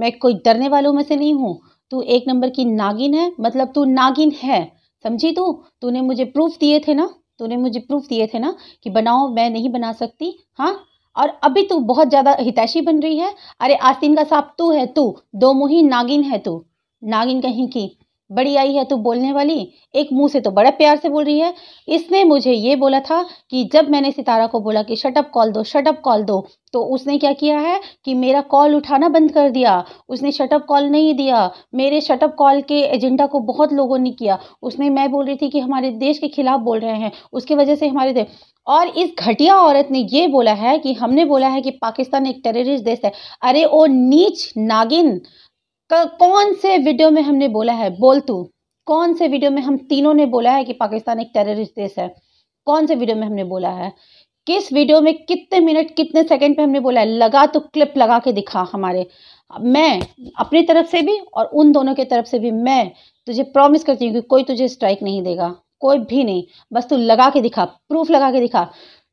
मैं कोई डरने वालों में से नहीं हूँ तू एक नंबर की नागिन है मतलब तू नागिन है समझी तू तूने मुझे प्रूफ दिए थे ना तूने मुझे प्रूफ दिए थे ना कि बनाओ मैं नहीं बना सकती हाँ और अभी तू बहुत ज़्यादा हितैषी बन रही है अरे आस्तीन का सांप तू है तू दो मुही नागिन है तू नागिन कहीं की बड़ी आई है तू बोलने वाली एक मुंह से तो बड़े प्यार से बोल रही है इसने मुझे ये बोला था कि जब मैंने सितारा को बोला कि शटअप कॉल दो शटअप कॉल दो तो उसने क्या किया है कि मेरा कॉल उठाना बंद कर दिया उसने शटअप कॉल नहीं दिया मेरे शटअप कॉल के एजेंडा को बहुत लोगों ने किया उसने मैं बोल रही थी कि हमारे देश के खिलाफ बोल रहे हैं उसकी वजह से हमारे देश और इस घटिया औरत ने ये बोला है कि हमने बोला है कि पाकिस्तान एक टेररिस्ट देश है अरे ओ नीच नागिन कौन से वीडियो में हमने बोला है बोल तू कौन से वीडियो में हम तीनों ने बोला है कि पाकिस्तान एक टेररिस्ट देश है कौन से वीडियो में हमने बोला है किस वीडियो में कितने मिनट कितने सेकंड पे हमने बोला है लगा तो क्लिप लगा के दिखा हमारे मैं अपनी तरफ से भी और उन दोनों की तरफ से भी मैं तुझे प्रॉमिस करती हूँ कि कोई तुझे स्ट्राइक नहीं देगा कोई भी नहीं बस तू लगा के दिखा प्रूफ लगा के दिखा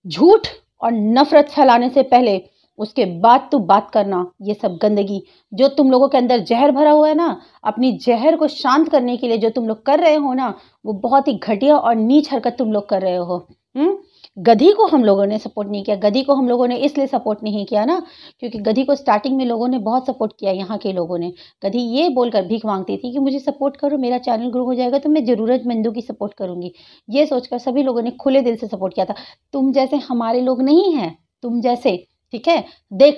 झूठ और नफरत फैलाने से पहले उसके बाद तो बात करना ये सब गंदगी जो तुम लोगों के अंदर जहर भरा हुआ है ना अपनी जहर को शांत करने के लिए जो तुम लोग कर रहे हो ना वो बहुत ही घटिया और नीच हरकत तुम लोग कर रहे हो हुँ? हम्म? गधी को हम लोगों ने सपोर्ट नहीं किया गधी को हम लोगों ने इसलिए सपोर्ट नहीं किया ना क्योंकि गधी को स्टार्टिंग में लोगों ने बहुत सपोर्ट किया यहाँ के लोगों ने गधी ये बोलकर भीख मांगती थी कि मुझे सपोर्ट करो मेरा चैनल ग्रो हो जाएगा तो मैं ज़रूरतमंदों की सपोर्ट करूँगी ये सोचकर सभी लोगों ने खुले दिल से सपोर्ट किया था तुम जैसे हमारे लोग नहीं हैं तुम जैसे ठीक है देख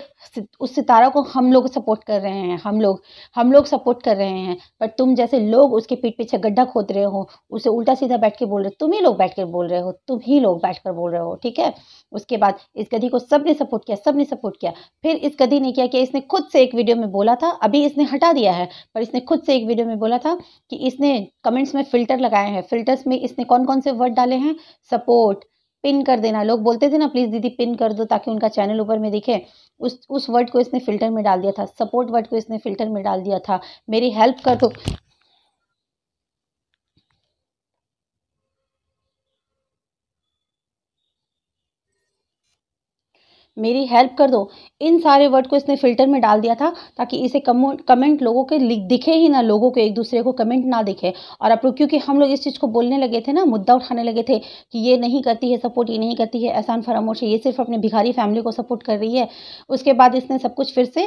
उस सितारा को हम लोग सपोर्ट कर रहे हैं हम लोग हम लोग सपोर्ट कर रहे हैं पर तुम जैसे लोग उसके पीठ पीछे गड्ढा खोद रहे हो उसे उल्टा सीधा बैठ के बोल रहे हो तुम ही लोग बैठ कर बोल रहे हो तुम ही लोग बैठ कर बोल रहे हो ठीक है उसके बाद इस गधी को सब ने सपोर्ट किया सब ने सपोर्ट किया फिर इस गधी ने क्या किया इसने खुद से एक वीडियो में बोला था अभी इसने हटा दिया है पर इसने खुद से एक वीडियो में बोला था कि इसने कमेंट्स में फ़िल्टर लगाए हैं फ़िल्टर्स में इसने कौन कौन से वर्ड डाले हैं सपोर्ट पिन कर देना लोग बोलते थे ना प्लीज़ दीदी पिन कर दो ताकि उनका चैनल ऊपर में दिखे उस उस वर्ड को इसने फ़िल्टर में डाल दिया था सपोर्ट वर्ड को इसने फ़िल्टर में डाल दिया था मेरी हेल्प कर दो मेरी हेल्प कर दो इन सारे वर्ड को इसने फिल्टर में डाल दिया था ताकि इसे कमेंट लोगों के दिखे ही ना लोगों को एक दूसरे को कमेंट ना दिखे और अब क्योंकि हम लोग इस चीज़ को बोलने लगे थे ना मुद्दा उठाने लगे थे कि ये नहीं करती है सपोर्ट ये नहीं करती है एहसान फरामोश है ये सिर्फ अपने भिखारी फैमिली को सपोर्ट कर रही है उसके बाद इसने सब कुछ फिर से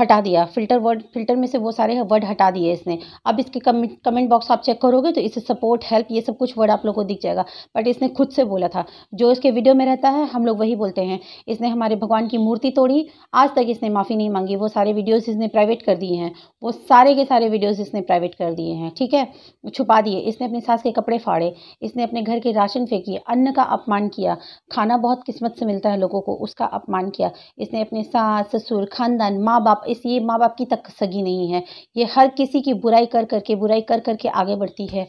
हटा दिया फिल्टर वर्ड फिल्टर में से वो सारे वर्ड हटा दिए इसने अब इसके कमेंट कमेंट बॉक्स आप चेक करोगे तो इसे सपोर्ट हेल्प ये सब कुछ वर्ड आप लोग को दिख जाएगा बट इसने खुद से बोला था जो इसके वीडियो में रहता है हम लोग वही बोलते हैं इसने हमारे हमारे भगवान की मूर्ति तोड़ी आज तक इसने माफ़ी नहीं मांगी वो सारे वीडियोस इसने प्राइवेट कर दिए हैं वो सारे के सारे वीडियोस इसने प्राइवेट कर दिए हैं ठीक है छुपा दिए इसने अपने सास के कपड़े फाड़े इसने अपने घर के राशन फेंकी अन्न का अपमान किया खाना बहुत किस्मत से मिलता है लोगों को उसका अपमान किया इसने अपने सास ससुर खानदान माँ बाप इस ये माँ बाप की तक सगी नहीं है ये हर किसी की बुराई कर करके बुराई कर करके आगे बढ़ती है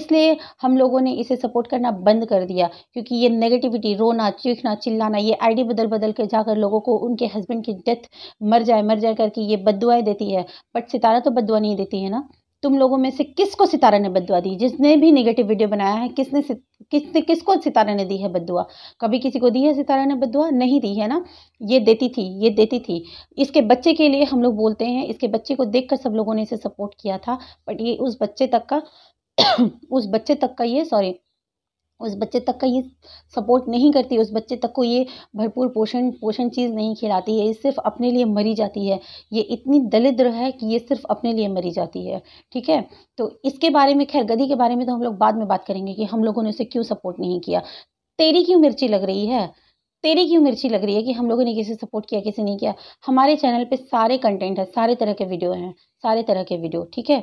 इसलिए हम लोगों ने इसे सपोर्ट करना बंद कर दिया क्योंकि ये नेगेटिविटी रोना चीखना चिल्लाना ये आईडी बदल बदल के जाकर लोगों को उनके हस्बैंड की डेथ मर जाए मर जाए करके ये बदुआएँ देती है बट सितारा तो बदुआ नहीं देती है ना तुम लोगों में से किसको सितारा ने बदुआ दी जिसने भी नेगेटिव वीडियो बनाया है किसने किसने किसको सितारा ने दी है बदुआ कभी किसी को दी है सितारा ने बदुआ नहीं दी है ना ये देती थी ये देती थी इसके बच्चे के लिए हम लोग बोलते हैं इसके बच्चे को देखकर सब लोगों ने इसे सपोर्ट किया था बट ये उस बच्चे तक का उस बच्चे तक का ये सॉरी उस बच्चे तक का ये सपोर्ट नहीं करती उस बच्चे तक को ये भरपूर पोषण पोषण चीज़ नहीं खिलाती है ये सिर्फ अपने लिए मरी जाती है ये इतनी दलिद्र है कि ये सिर्फ अपने लिए मरी जाती है ठीक है तो इसके बारे में खैर गदी के बारे में तो हम लोग बाद में बात करेंगे कि हम लोगों ने उसे क्यों सपोर्ट नहीं किया तेरी क्यों मिर्ची लग रही है तेरी क्यों मिर्ची लग रही है कि हम लोगों ने किसे सपोर्ट किया किसे नहीं किया हमारे चैनल पे सारे कंटेंट है सारे तरह के वीडियो हैं सारे तरह के वीडियो ठीक है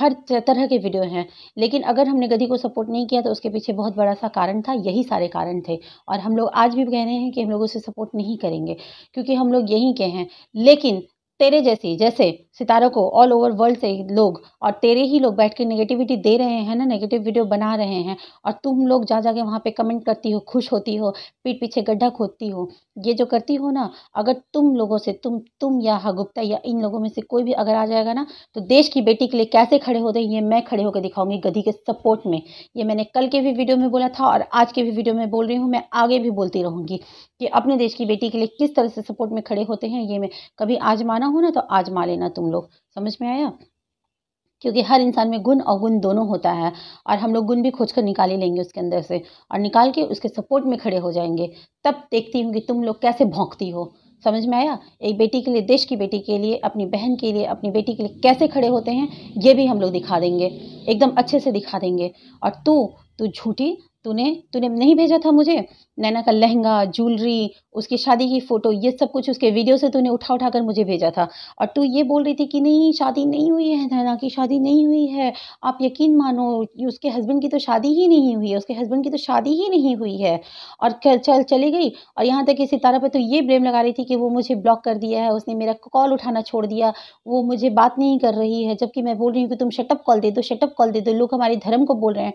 हर तरह के वीडियो हैं लेकिन अगर हमने गधी को सपोर्ट नहीं किया तो उसके पीछे बहुत बड़ा सा कारण था यही सारे कारण थे और हम लोग आज भी कह रहे हैं कि हम लोग उसे सपोर्ट नहीं करेंगे क्योंकि हम लोग यही के हैं लेकिन तेरे जैसी जैसे सितारों को ऑल ओवर वर्ल्ड से लोग और तेरे ही लोग बैठ के नेगेटिविटी दे रहे हैं ना नेगेटिव वीडियो बना रहे हैं और तुम लोग जा जाके वहाँ पे कमेंट करती हो खुश होती हो पीठ पीछे गड्ढा खोदती हो ये जो करती हो ना अगर तुम लोगों से तुम तुम या हगुप्ता या इन लोगों में से कोई भी अगर आ जाएगा ना तो देश की बेटी के लिए कैसे खड़े होते हैं ये मैं खड़े होकर दिखाऊंगी गधी के सपोर्ट में ये मैंने कल के भी वीडियो में बोला था और आज के भी वीडियो में बोल रही हूँ मैं आगे भी बोलती रहूँगी कि अपने देश की बेटी के लिए किस तरह से सपोर्ट में खड़े होते हैं ये मैं कभी आजमाना हो ना तो आजमा लेना तुम तुम लोग समझ में आया क्योंकि हर इंसान में गुण और गुण दोनों होता है और हम लोग गुण भी खोज कर निकाल ही लेंगे उसके अंदर से और निकाल के उसके सपोर्ट में खड़े हो जाएंगे तब देखती हूँ कि तुम लोग कैसे भोंकती हो समझ में आया एक बेटी के लिए देश की बेटी के लिए अपनी बहन के लिए अपनी बेटी के लिए कैसे खड़े होते हैं ये भी हम लोग दिखा देंगे एकदम अच्छे से दिखा देंगे और तू तू झूठी तूने तूने नहीं भेजा था मुझे नैना का लहंगा ज्वेलरी उसकी शादी की फ़ोटो ये सब कुछ उसके वीडियो से तूने उठा उठा कर मुझे भेजा था और तू ये बोल रही थी कि नहीं शादी नहीं हुई है नैना की शादी नहीं हुई है आप यकीन मानो उसके हस्बैंड की तो शादी ही नहीं हुई है उसके हस्बैंड की तो शादी ही नहीं हुई है और चल चली गई और यहाँ तक कि सितारा पर तो ये ब्लेम लगा रही थी कि वो मुझे ब्लॉक कर दिया है उसने मेरा कॉल उठाना छोड़ दिया वो मुझे बात नहीं कर रही है जबकि मैं बोल रही हूँ कि तुम शटअप कॉल दे दो शटअप कॉल दे दो लोग हमारे धर्म को बोल रहे हैं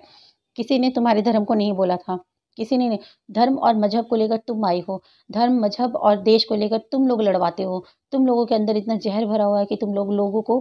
किसी ने तुम्हारे धर्म को नहीं बोला था किसी ने नहीं धर्म और मजहब को लेकर तुम आई हो धर्म मजहब और देश को लेकर तुम लोग लड़वाते हो तुम लोगों के अंदर इतना जहर भरा हुआ है कि तुम लोग लोगों को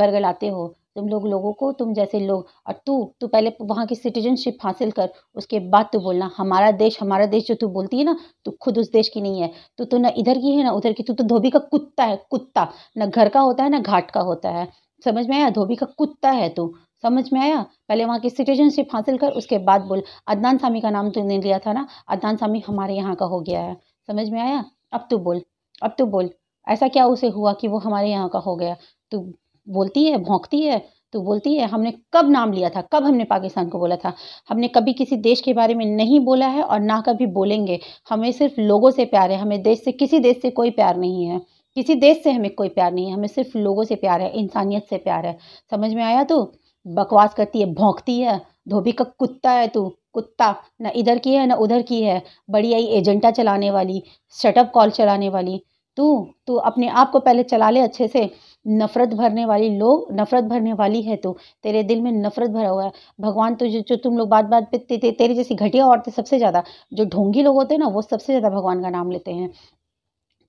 बरगलाते हो तुम लोग लोगों को तुम जैसे लोग और तू तू पहले वहाँ की सिटीजनशिप हासिल कर उसके बाद तू बोलना हमारा देश हमारा देश जो तू बोलती है ना तू खुद उस देश की नहीं है तू तो ना इधर की है ना उधर की तू तो धोबी का कुत्ता है कुत्ता ना घर का होता है ना घाट का होता है समझ में आया धोबी का कुत्ता है तू समझ में आया पहले वहाँ की सिटीजनशिप हासिल कर उसके बाद बोल अदनान सामी का नाम तूने लिया था ना अदनान सामी हमारे यहाँ का हो गया है समझ में आया अब तू बोल अब तू बोल ऐसा क्या उसे हुआ कि वो हमारे यहाँ का हो गया तू बोलती है भोंकती है तो बोलती है हमने कब नाम लिया था कब हमने पाकिस्तान को बोला था हमने कभी किसी देश के बारे में नहीं बोला है और ना कभी बोलेंगे हमें सिर्फ लोगों से प्यार है हमें देश से किसी देश से कोई प्यार नहीं है किसी देश से हमें कोई प्यार नहीं है हमें सिर्फ लोगों से प्यार है इंसानियत से प्यार है समझ में आया तो बकवास करती है भौंकती है धोबी का कुत्ता है तू कुत्ता ना इधर की है ना उधर की है बड़ी आई एजेंटा चलाने वाली शटअप कॉल चलाने वाली तू तू अपने आप को पहले चला ले अच्छे से नफ़रत भरने वाली लोग नफ़रत भरने वाली है तो तेरे दिल में नफ़रत भरा हुआ है भगवान तुझे जो तुम लोग बात बात पे ते, ते, तेरी जैसी घटिया औरतें सबसे ज़्यादा जो ढोंगी लोग होते हैं ना वो सबसे ज़्यादा भगवान का नाम लेते हैं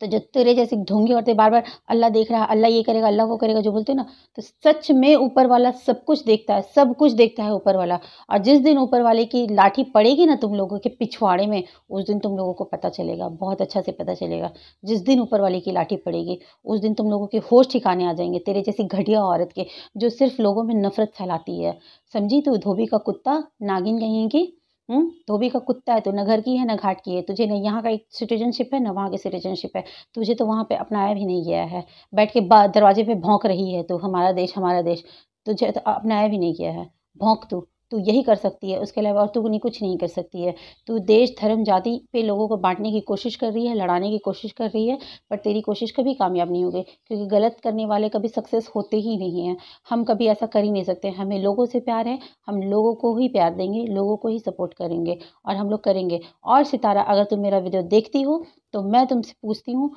तो जो तेरे जैसी ढोंगी औरतें बार बार अल्लाह देख रहा है अल्लाह ये करेगा अल्लाह वो करेगा जो बोलते हैं ना तो सच में ऊपर वाला सब कुछ देखता है सब कुछ देखता है ऊपर वाला और जिस दिन ऊपर वाले की लाठी पड़ेगी ना तुम लोगों के पिछवाड़े में उस दिन तुम लोगों को पता चलेगा बहुत अच्छा से पता चलेगा जिस दिन ऊपर वाले की लाठी पड़ेगी उस दिन तुम लोगों के होश ठिकाने आ जाएंगे तेरे जैसी घटिया औरत के जो सिर्फ लोगों में नफरत फैलाती है समझी तो धोबी का कुत्ता नागिन कहेंगी हम्म धोबी का कुत्ता है तो ना घर की है ना घाट की है तुझे न यहाँ का एक सिटीजनशिप है ना वहाँ की सिटीजनशिप है तुझे तो वहाँ पे अपनाया भी नहीं गया है बैठ के दरवाजे पे भौंक रही है तो हमारा देश हमारा देश तुझे तो अपनाया भी नहीं गया है भौंक तू तू यही कर सकती है उसके अलावा और तू नहीं कुछ नहीं कर सकती है तू देश धर्म जाति पे लोगों को बांटने की कोशिश कर रही है लड़ाने की कोशिश कर रही है पर तेरी कोशिश कभी कामयाब नहीं होगी क्योंकि गलत करने वाले कभी सक्सेस होते ही नहीं हैं हम कभी ऐसा कर ही नहीं सकते हमें लोगों से प्यार है हम लोगों को ही प्यार देंगे लोगों को ही सपोर्ट करेंगे और हम लोग करेंगे और सितारा अगर तुम मेरा वीडियो देखती हो तो मैं तुमसे पूछती हूँ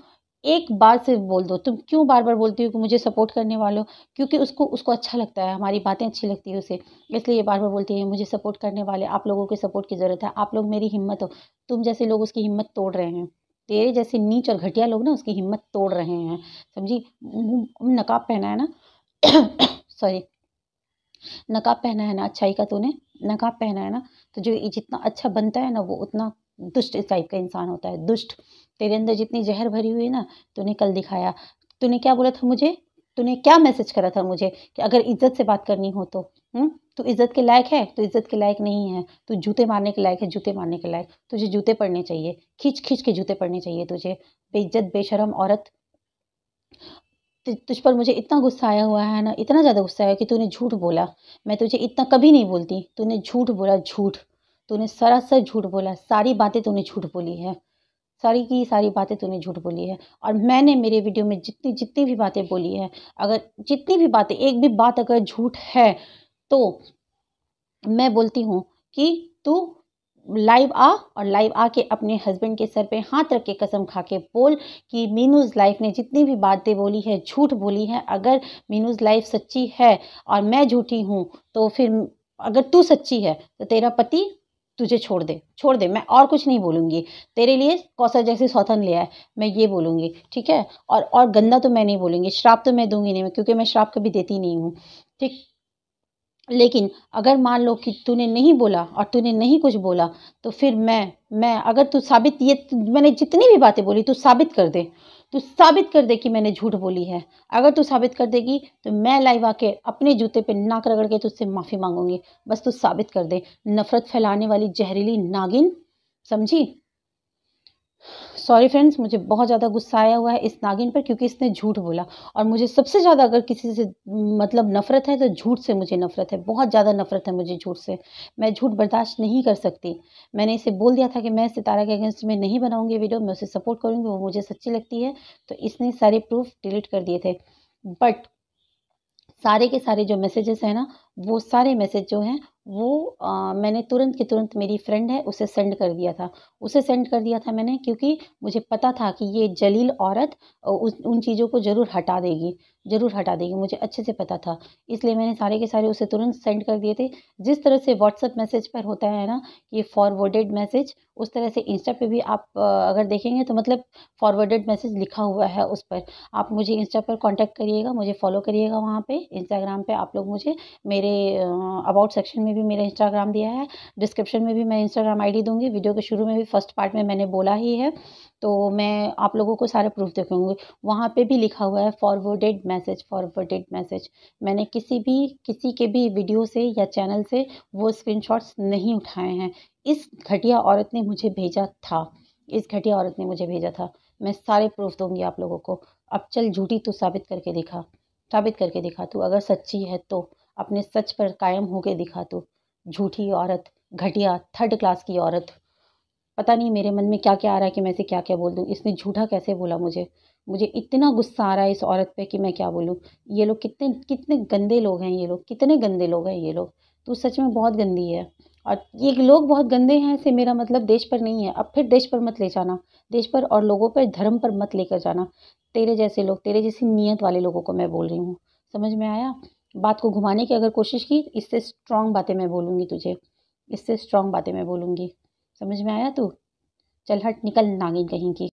एक बार सिर्फ बोल दो तुम क्यों बार बार बोलती हो कि मुझे सपोर्ट करने वाले हो क्योंकि उसको उसको अच्छा लगता है हमारी बातें अच्छी लगती है उसे इसलिए ये बार बार बोलती है मुझे सपोर्ट करने वाले आप लोगों के सपोर्ट की ज़रूरत है आप लोग मेरी हिम्मत हो तुम जैसे लोग उसकी हिम्मत तोड़ रहे हैं तेरे जैसे नीच और घटिया लोग ना उसकी हिम्मत तोड़ रहे हैं समझी नकाब पहना है ना सॉरी नकाब पहना है ना अच्छाई का तूने नकाब पहना है ना तो जो जितना अच्छा बनता है ना वो उतना दुष्ट इस टाइप का इंसान होता है दुष्ट तेरे अंदर जितनी जहर भरी हुई है ना तूने कल दिखाया तूने क्या बोला था मुझे तूने क्या मैसेज करा था मुझे कि अगर इज्जत से बात करनी हो तो हुँ? हम्म? तू इज्जत के लायक है तो इज्जत के लायक नहीं है तू जूते मारने के लायक है जूते मारने के लायक तुझे जूते पड़ने चाहिए खींच खींच के जूते पड़ने चाहिए तुझे बेइज्जत बेशरम औरत तुझ पर मुझे इतना गुस्सा आया हुआ है ना इतना ज़्यादा गुस्सा आया कि तूने झूठ बोला मैं तुझे इतना कभी नहीं बोलती तूने झूठ बोला झूठ तूने सरासर झूठ बोला सारी बातें तूने झूठ बोली है सारी की सारी बातें तूने झूठ बोली है और मैंने मेरे वीडियो में जितनी जितनी भी बातें बोली है अगर जितनी भी बातें एक भी बात अगर झूठ है तो मैं बोलती हूँ कि तू लाइव आ और लाइव आके अपने हस्बैंड के सर पे हाथ रख के कसम खा के बोल कि मीनूज़ लाइफ ने जितनी भी बातें बोली है झूठ बोली है अगर मीनूज़ लाइफ सच्ची है और मैं झूठी हूँ तो फिर अगर तू सच्ची है तो तेरा पति तुझे छोड़ दे छोड़ दे मैं और कुछ नहीं बोलूँगी तेरे लिए कौशल जैसे सौतन ले आए मैं ये बोलूँगी ठीक है और और गंदा तो मैं नहीं बोलूँगी श्राप तो मैं दूंगी नहीं क्योंकि मैं श्राप कभी देती नहीं हूँ ठीक लेकिन अगर मान लो कि तूने नहीं बोला और तूने नहीं कुछ बोला तो फिर मैं मैं अगर तू साबित ये मैंने जितनी भी बातें बोली तू साबित कर दे तू साबित कर दे कि मैंने झूठ बोली है अगर तू साबित कर देगी तो मैं लाइव आके अपने जूते पे नाक रगड़ के तुझसे माफ़ी मांगूंगी बस तू साबित कर दे नफ़रत फैलाने वाली जहरीली नागिन समझी सॉरी फ्रेंड्स मुझे बहुत ज़्यादा गुस्सा आया हुआ है इस नागिन पर क्योंकि इसने झूठ बोला और मुझे सबसे ज़्यादा अगर किसी से मतलब नफ़रत है तो झूठ से मुझे नफ़रत है बहुत ज़्यादा नफ़रत है मुझे झूठ से मैं झूठ बर्दाश्त नहीं कर सकती मैंने इसे बोल दिया था कि मैं सितारा के अगेंस्ट में नहीं बनाऊँगी वीडियो मैं उसे सपोर्ट करूँगी वो मुझे सच्ची लगती है तो इसने सारे प्रूफ डिलीट कर दिए थे बट सारे के सारे जो मैसेजेस हैं ना वो सारे मैसेज जो हैं वो आ, मैंने तुरंत के तुरंत मेरी फ्रेंड है उसे सेंड कर दिया था उसे सेंड कर दिया था मैंने क्योंकि मुझे पता था कि ये जलील औरत उन चीज़ों को ज़रूर हटा देगी ज़रूर हटा देगी मुझे अच्छे से पता था इसलिए मैंने सारे के सारे उसे तुरंत सेंड कर दिए थे जिस तरह से व्हाट्सअप मैसेज पर होता है ना ये फॉरवर्डेड मैसेज उस तरह से इंस्टा पे भी आप अगर देखेंगे तो मतलब फॉरवर्डेड मैसेज लिखा हुआ है उस पर आप मुझे इंस्टा पर कांटेक्ट करिएगा मुझे फॉलो करिएगा वहाँ पर इंस्टाग्राम पर आप लोग मुझे मेरे अबाउट सेक्शन में भी मेरा इंस्टाग्राम दिया है डिस्क्रिप्शन में भी मैं इंस्टाग्राम आई दूंगी वीडियो के शुरू में भी फर्स्ट पार्ट में मैंने बोला ही है तो मैं आप लोगों को सारे प्रूफ देखूँगी वहाँ पे भी लिखा हुआ है फॉरवर्डेड मैसेज फॉरवर्डेड मैसेज मैंने किसी भी किसी के भी वीडियो से या चैनल से वो स्क्रीनशॉट्स नहीं उठाए हैं इस घटिया औरत ने मुझे भेजा था इस घटिया औरत ने मुझे भेजा था मैं सारे प्रूफ दूंगी आप लोगों को अब चल झूठी तो साबित करके दिखा साबित करके दिखा तू अगर सच्ची है तो अपने सच पर कायम होके दिखा तू झूठी औरत घटिया थर्ड क्लास की औरत पता नहीं मेरे मन में क्या क्या आ रहा है कि मैं इसे क्या क्या बोल दूँ इसने झूठा कैसे बोला मुझे मुझे इतना गुस्सा आ रहा है इस औरत पे कि मैं क्या बोलूँ ये लोग कितने कितने गंदे लोग हैं ये लोग कितने गंदे लोग हैं ये लोग तो सच में बहुत गंदी है और ये लोग बहुत गंदे हैं ऐसे मेरा मतलब देश पर नहीं है अब फिर देश पर मत ले जाना देश पर और लोगों पर धर्म पर मत लेकर जाना तेरे जैसे लोग तेरे जैसी नीयत वाले लोगों को मैं बोल रही हूँ समझ में आया बात को घुमाने की अगर कोशिश की इससे स्ट्रांग बातें मैं बोलूँगी तुझे इससे स्ट्रांग बातें मैं बोलूँगी समझ में आया तू तो? चल हट निकल नागिन कहीं की